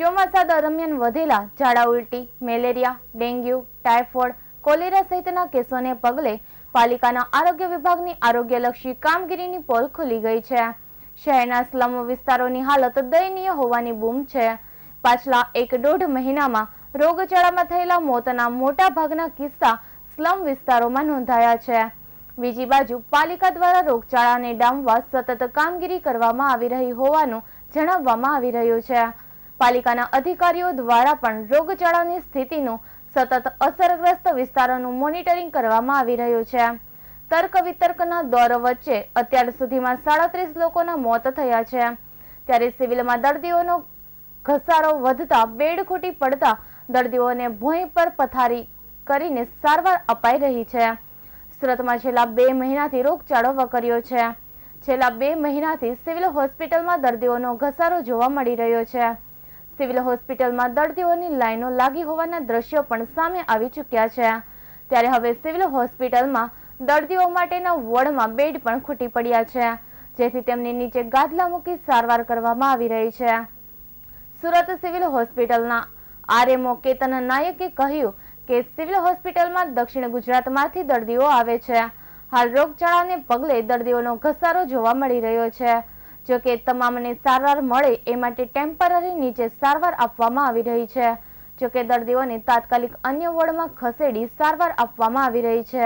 ચોમાસા દરમિયાન વધેલા ઝાડા ઉલટી મેલેરિયા ડેન્ગ્યુ ટાઇફોઇડ કોલેરા સહિતના કેસોને પગલે પાલિકાના આરોગ્ય વિભાગની આરોગ્યલક્ષી કામગીરીની પોલ ખુલી ગઈ છે શહેરના સ્લમ વિસ્તારોની હાલત દયનીય હોવાની બૂમ છે પાછલા એક દોઢ મહિનામાં રોગચાળામાં થયેલા મોતના મોટા ભાગના કિસ્સા સ્લમ વિસ્તારોમાં નોંધાયા છે બીજી બાજુ પાલિકા દ્વારા રોગચાળાને ડામવા સતત કામગીરી કરવામાં આવી રહી હોવાનું જણાવવામાં આવી રહ્યું છે પાલિકાના અધિકારીઓ દ્વારા પણ રોગચાળાની સ્થિતિનું સતત અસરગ્રસ્ત વિસ્તારોનું મોનિટરિંગ કરવામાં આવી રહ્યું છે તર્ક વિતર્કના દોર વચ્ચે અત્યાર સુધીમાં સાડત્રીસ લોકોના મોત થયા છે ત્યારે સિવિલમાં દર્દીઓનો ઘસારો વધતા બેડ ખૂટી પડતા દર્દીઓને ભોંય પર પથારી કરીને સારવાર અપાઈ રહી છે સુરતમાં છેલ્લા બે મહિનાથી રોગચાળો વકર્યો છે છેલ્લા બે મહિનાથી સિવિલ હોસ્પિટલમાં દર્દીઓનો ઘસારો જોવા મળી રહ્યો છે સિવિલ હોસ્પિટલમાં દર્દીઓની લાઈનો લાગી હોવાના દ્રશ્યો પણ સામે આવી ચૂક્યા છે ત્યારે હવે સિવિલ હોસ્પિટલમાં દર્દીઓ માટેના વોર્ડમાં બેડ પણ ખૂટી પડ્યા છે જેથી તેમની નીચે ગાદલા મૂકી સારવાર કરવામાં આવી રહી છે સુરત સિવિલ હોસ્પિટલના આરએમઓ કેતન નાયકે કહ્યું કે સિવિલ હોસ્પિટલમાં દક્ષિણ ગુજરાતમાંથી દર્દીઓ આવે છે હાલ રોગચાળાને પગલે દર્દીઓનો ઘસારો જોવા મળી રહ્યો છે જોકે તમામને સારવાર મળે એ માટે ટેમ્પરરી નીચે સારવાર આપવામાં આવી રહી છે જોકે દર્દીઓને તાત્કાલિક અન્ય વોર્ડમાં ખસેડી સારવાર આપવામાં આવી રહી છે